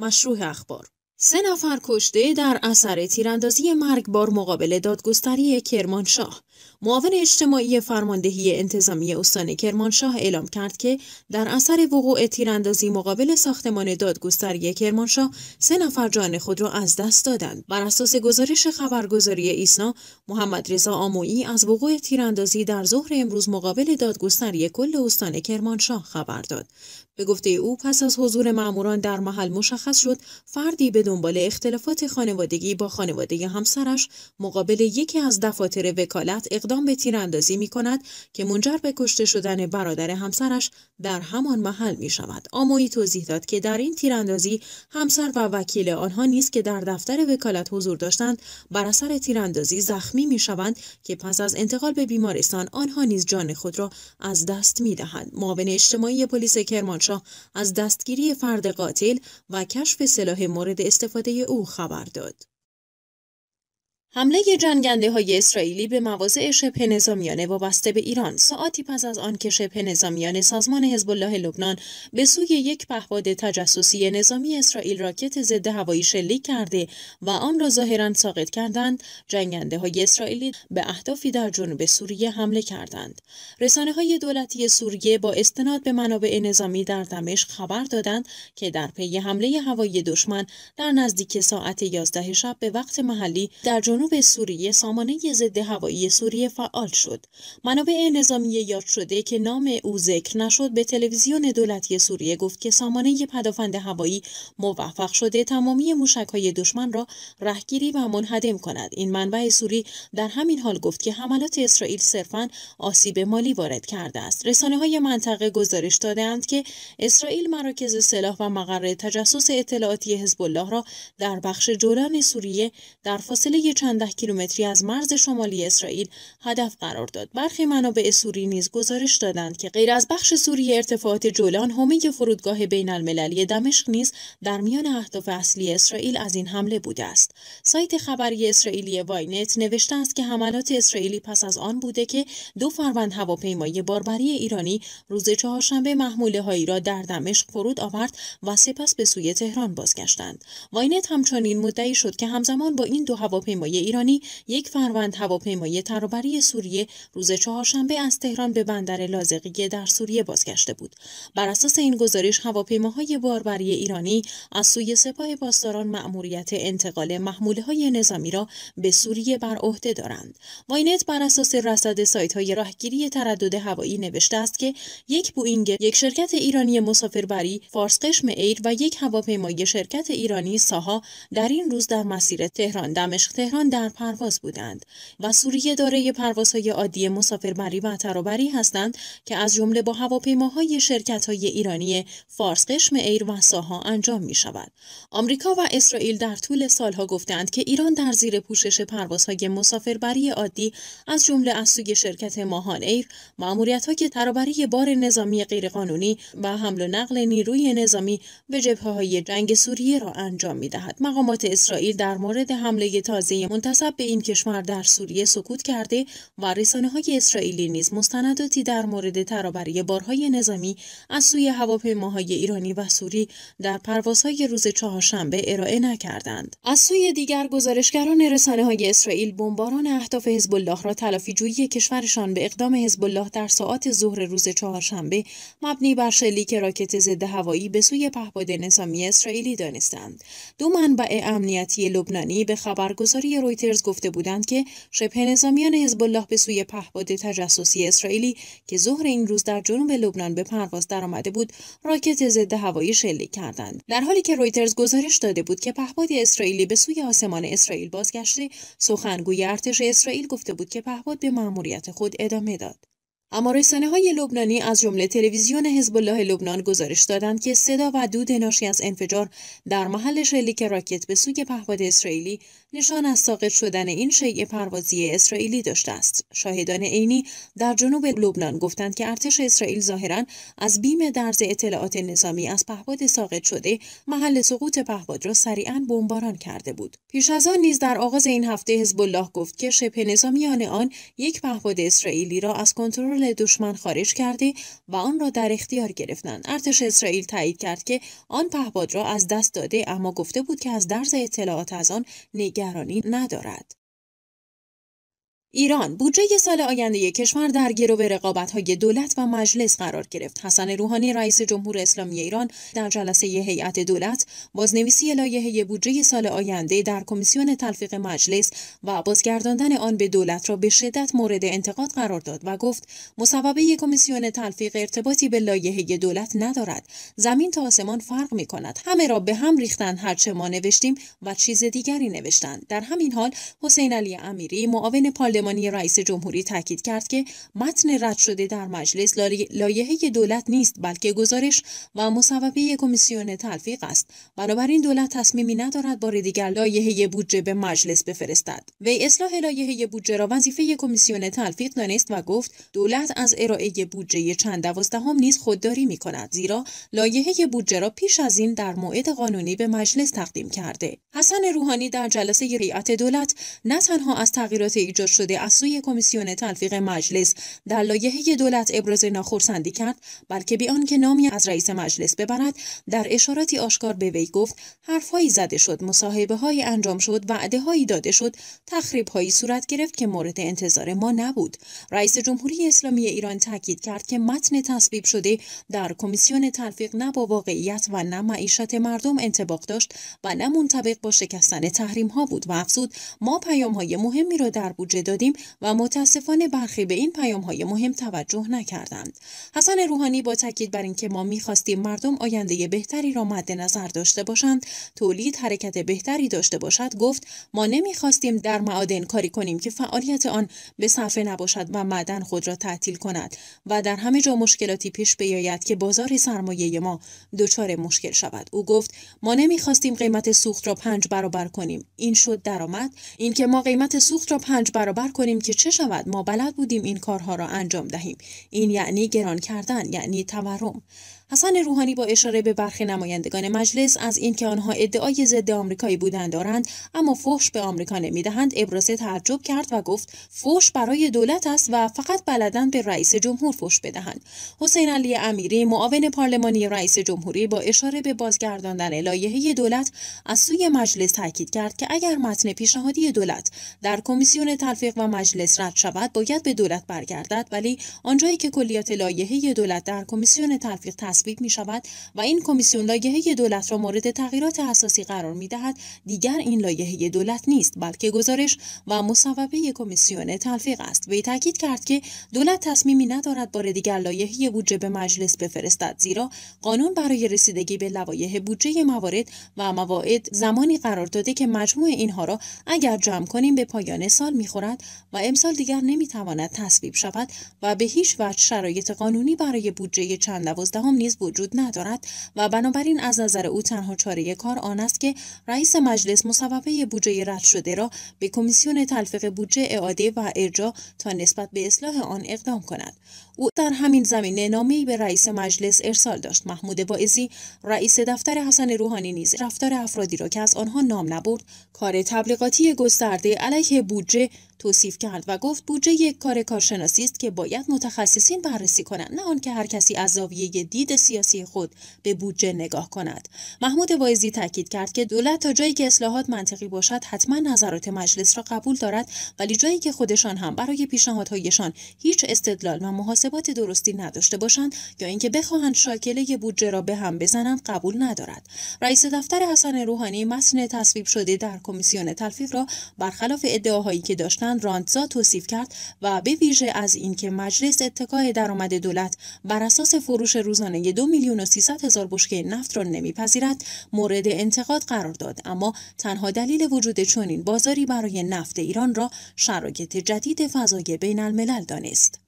مشروع اخبار سه نفر کشته در اثر تیراندازی مرگبار مقابل دادگستری کرمانشاه معاون اجتماعی فرماندهی انتظامی استان کرمانشاه اعلام کرد که در اثر وقوع تیراندازی مقابل ساختمان دادگستری کرمانشاه سه نفر جان خود را از دست دادند بر اساس گزارش خبرگزاری ایسنا محمد رضا آمویی از وقوع تیراندازی در ظهر امروز مقابل دادگستری کل استان کرمانشاه خبر داد به گفته او پس از حضور ماموران در محل مشخص شد فردی به دنبال اختلافات خانوادگی با خانواده همسرش مقابل یکی از دفاتر وکالت اقدام به تیراندازی می کند که منجر به کشته شدن برادر همسرش در همان محل می شود. آموی توضیح داد که در این تیراندازی همسر و وکیل آنها نیست که در دفتر وکالت حضور داشتند بر اثر تیراندازی زخمی می شوند که پس از انتقال به بیمارستان آنها نیز جان خود را از دست می دهند. معاون اجتماعی پلیس کرمانشاه از دستگیری فرد قاتل و کشف سلاح مورد استفاده او خبر داد. حمله جنگنده های اسرائیلی به مواضع شبه وابسته به ایران ساعتی پس از آن که شبه نظامیان سازمان حزب الله لبنان به سوی یک پهپاد تجسسی نظامی اسرائیل راکت ضد هوایی شلیک کرده و آن را ظاهرا ساقط کردند جنگنده های اسرائیلی به اهدافی در جنوب سوریه حمله کردند رسانه های دولتی سوریه با استناد به منابع نظامی در دمشق خبر دادند که در پی حمله هوایی دشمن در نزدیک ساعت 11 شب به وقت محلی در جنوب جنوب سوریه سامانه ضد هوایی سوریه فعال شد. منابع نظامی یاد شده که نام او ذکر نشد به تلویزیون دولتی سوریه گفت که سامانه پدافند هوایی موفق شده تمامی های دشمن را رهگیری و منهدم کند. این منبع سوری در همین حال گفت که حملات اسرائیل صرفا آسیب مالی وارد کرده است. رسانه های منطقه گزارش دادند که اسرائیل مراکز سلاح و مقر تجسس اطلاعاتی حزب الله را در بخش جولان سوریه در فاصله چندده کیلومتری از مرز شمالی اسرائیل هدف قرار داد. برخی منابع سوری نیز گزارش دادند که غیر از بخش سوری ارتفاعات جولان، حومه فرودگاه بین المللی دمشق نیز در میان اهداف اصلی اسرائیل از این حمله بوده است. سایت خبری اسرائیلی واینت نوشته است که حملات اسرائیلی پس از آن بوده که دو فروند هواپیمای باربری ایرانی روز چهارشنبه محموله هایی را در دمشق فرود آورد و سپس به سوی تهران بازگشتند. واینت همچنین مدعی شد که همزمان با این دو هواپیمای ایرانی یک فروند هواپیمای ترابری سوریه روز چهارشنبه از تهران به بندر لازقیه در سوریه بازگشته بود بر اساس این گزارش هواپیماهای باربری ایرانی از سوی سپاه پاسداران مأموریت انتقال محموله های نظامی را به سوریه بر عهده دارند واینت بر اساس رصد سایت های راهگیری تردد هوایی نوشته است که یک بوئینگ یک شرکت ایرانی مسافربری فارس قشم ایر و یک هواپیمای شرکت ایرانی ساها در این روز در مسیر تهران دمشق تهران در پرواز بودند و سوریه دارای پروازهای عادی مسافربری و ترابری هستند که از جمله با هواپیماهای شرکت‌های ایرانی فارس قشم ایر و ساها انجام می شود. آمریکا و اسرائیل در طول سالها گفتند که ایران در زیر پوشش پروازهای مسافربری عادی از جمله از سوی شرکت ماهان ایر مأموریت‌ها که ترابری بار نظامی غیرقانونی و حمل و نقل نیروی نظامی به جبهه‌های جنگ سوریه را انجام می دهد. مقامات اسرائیل در مورد حمله تازه منتصب به این کشور در سوریه سکوت کرده و رسانه های اسرائیلی نیز مستنداتی در مورد ترابری بارهای نظامی از سوی هواپیماهای ایرانی و سوری در پروازهای روز چهارشنبه ارائه نکردند از سوی دیگر گزارشگران رسانه های اسرائیل بمباران اهداف حزب الله را تلافی جویی کشورشان به اقدام حزب الله در ساعات ظهر روز چهارشنبه مبنی بر شلیک راکت ضد هوایی به سوی پهپاد نظامی اسرائیلی دانستند دو منبع امنیتی لبنانی به خبرگزاری رویترز گفته بودند که شبه نظامیان حزب الله به سوی پهپاد تجسسی اسرائیلی که ظهر این روز در جنوب لبنان به پرواز درآمده بود راکت ضد هوایی شلیک کردند در حالی که رویترز گزارش داده بود که پهپاد اسرائیلی به سوی آسمان اسرائیل بازگشته سخنگوی ارتش اسرائیل گفته بود که پهپاد به مأموریت خود ادامه داد اما رسانه های لبنانی از جمله تلویزیون حزب الله لبنان گزارش دادند که صدا و دود ناشی از انفجار در محل شلیک راکت به سوی پهپاد اسرائیلی نشان از ساقط شدن این شیء پروازی اسرائیلی داشته است. شاهدان عینی در جنوب لبنان گفتند که ارتش اسرائیل ظاهرا از بیم درز اطلاعات نظامی از پهپاد ساقط شده محل سقوط پهپاد را سریعا بمباران کرده بود. پیش از آن نیز در آغاز این هفته حزب الله گفت که شبه نظامیان آن یک پهپاد اسرائیلی را از کنترل کنترل دشمن خارج کرده و آن را در اختیار گرفتند ارتش اسرائیل تایید کرد که آن پهباد را از دست داده اما گفته بود که از درز اطلاعات از آن نگرانی ندارد ایران بودجه سال آینده کشور در گرو های دولت و مجلس قرار گرفت. حسن روحانی رئیس جمهور اسلامی ایران در جلسه هیئت دولت بازنویسی لایحه بودجه سال آینده در کمیسیون تلفیق مجلس و بازگرداندن آن به دولت را به شدت مورد انتقاد قرار داد و گفت مصوبه کمیسیون تلفیق ارتباطی به لایحه دولت ندارد. زمین تا آسمان فرق می کند. همه را به هم ریختن هرچه ما نوشتیم و چیز دیگری نوشتند. در همین حال حسین علی امیری معاون پارلمانی رئیس جمهوری تاکید کرد که متن رد شده در مجلس لایحه دولت نیست بلکه گزارش و مصوبه کمیسیون تلفیق است بنابراین دولت تصمیمی ندارد بار دیگر لایحه بودجه به مجلس بفرستد وی اصلاح لایحه بودجه را وظیفه کمیسیون تلفیق دانست و گفت دولت از ارائه بودجه چند دوازدهم نیز خودداری می کند زیرا لایحه بودجه را پیش از این در موعد قانونی به مجلس تقدیم کرده حسن روحانی در جلسه هیئت دولت نه تنها از تغییرات ایجاد شده شده از سوی کمیسیون تلفیق مجلس در لایحه دولت ابراز ناخرسندی کرد بلکه بی آنکه نامی از رئیس مجلس ببرد در اشاراتی آشکار به وی گفت حرفهایی زده شد مصاحبه های انجام شد وعده هایی داده شد تخریب هایی صورت گرفت که مورد انتظار ما نبود رئیس جمهوری اسلامی ایران تاکید کرد که متن تصویب شده در کمیسیون تلفیق نه با واقعیت و نه معیشت مردم انطباق داشت و نه منطبق با شکستن تحریم ها بود و افزود ما پیام های مهمی را در بودجه و متاسفانه برخی به این پیام های مهم توجه نکردند حسن روحانی با تاکید بر اینکه ما میخواستیم مردم آینده بهتری را مد نظر داشته باشند تولید حرکت بهتری داشته باشد گفت ما نمیخواستیم در معادن کاری کنیم که فعالیت آن به صفحه نباشد و معدن خود را تعطیل کند و در همه جا مشکلاتی پیش بیاید که بازار سرمایه ما دچار مشکل شود او گفت ما نمیخواستیم قیمت سوخت را پنج برابر کنیم این شد درآمد اینکه ما قیمت سوخت را پنج برابر کنیم که چه شود ما بلد بودیم این کارها را انجام دهیم این یعنی گران کردن یعنی تورم حسن روحانی با اشاره به برخی نمایندگان مجلس از اینکه آنها ادعای ضد آمریکایی بودن دارند اما فوش به آمریکا نمیدهند ابراز تعجب کرد و گفت فوش برای دولت است و فقط بلدن به رئیس جمهور فوش بدهند حسین علی امیری معاون پارلمانی رئیس جمهوری با اشاره به بازگرداندن لایحه دولت از سوی مجلس تاکید کرد که اگر متن پیشنهادی دولت در کمیسیون تلفیق و مجلس رد شود باید به دولت برگردد ولی آنجایی که کلیات لایحه دولت در کمیسیون تلفیق تصویب می شود و این کمیسیون لایحه دولت را مورد تغییرات اساسی قرار می دهد دیگر این لایحه دولت نیست بلکه گزارش و مصوبه کمیسیون تلفیق است وی تاکید کرد که دولت تصمیمی ندارد بار دیگر لایحه بودجه به مجلس بفرستد زیرا قانون برای رسیدگی به لوایح بودجه موارد و مواعد زمانی قرار داده که مجموع اینها را اگر جمع کنیم به پایان سال میخورد و امسال دیگر نمیتواند تصویب شود و به هیچ وجه شرایط قانونی برای بودجه چند دوازدهم نیز وجود ندارد و بنابراین از نظر او تنها چاره کار آن است که رئیس مجلس مصوبه بودجه رد شده را به کمیسیون تلفیق بودجه اعاده و ارجا تا نسبت به اصلاح آن اقدام کند او در همین زمینه نامه‌ای به رئیس مجلس ارسال داشت محمود واعظی رئیس دفتر حسن روحانی نیز رفتار افرادی را که از آنها نام نبرد کار تبلیغاتی گسترده علیه بودجه توصیف کرد و گفت بودجه یک کار کارشناسی است که باید متخصصین بررسی کنند نه آنکه هر کسی از زاویه دید سیاسی خود به بودجه نگاه کند محمود وایزی تاکید کرد که دولت تا جایی که اصلاحات منطقی باشد حتما نظرات مجلس را قبول دارد ولی جایی که خودشان هم برای پیشنهادهایشان هیچ استدلال و محاسبات درستی نداشته باشند یا اینکه بخواهند شاکله بودجه را به هم بزنند قبول ندارد رئیس دفتر حسن روحانی متن تصویب شده در کمیسیون تلفیق را برخلاف ادعاهایی که داشتند حسن راندزا توصیف کرد و به ویژه از اینکه مجلس اتکای درآمد دولت بر اساس فروش روزانه دو میلیون و هزار بشکه نفت را نمیپذیرد مورد انتقاد قرار داد اما تنها دلیل وجود چنین بازاری برای نفت ایران را شرایط جدید فضای بین الملل دانست